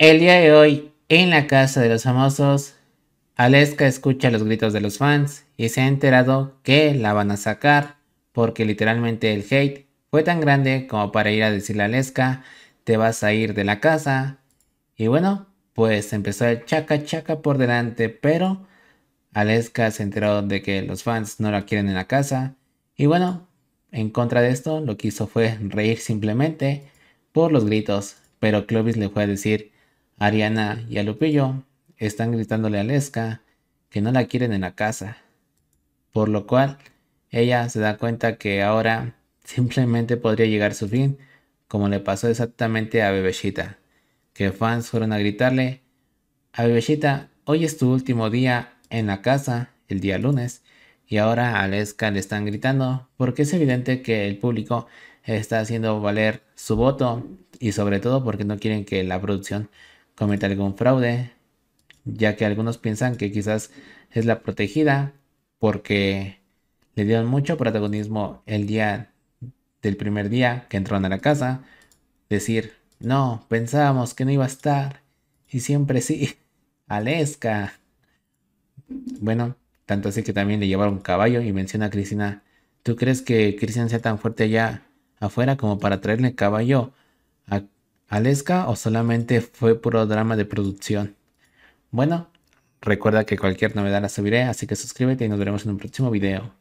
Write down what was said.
El día de hoy, en la casa de los famosos, Aleska escucha los gritos de los fans y se ha enterado que la van a sacar, porque literalmente el hate fue tan grande como para ir a decirle a Aleska, te vas a ir de la casa. Y bueno, pues empezó el chaca chaca por delante, pero Aleska se enteró de que los fans no la quieren en la casa. Y bueno, en contra de esto, lo que hizo fue reír simplemente por los gritos, pero Clovis le fue a decir, Ariana y a Lupillo están gritándole a Lesca que no la quieren en la casa, por lo cual ella se da cuenta que ahora simplemente podría llegar su fin, como le pasó exactamente a Bebellita, que fans fueron a gritarle, a Bebellita, hoy es tu último día en la casa, el día lunes, y ahora a Leska le están gritando, porque es evidente que el público está haciendo valer su voto, y sobre todo porque no quieren que la producción comete algún fraude, ya que algunos piensan que quizás es la protegida porque le dieron mucho protagonismo el día del primer día que entró a la casa, decir, no, pensábamos que no iba a estar y siempre sí, Alesca. Bueno, tanto así que también le llevaron caballo y menciona a Cristina, ¿tú crees que Cristina sea tan fuerte allá afuera como para traerle caballo a ¿Alesca o solamente fue puro drama de producción? Bueno, recuerda que cualquier novedad la subiré, así que suscríbete y nos veremos en un próximo video.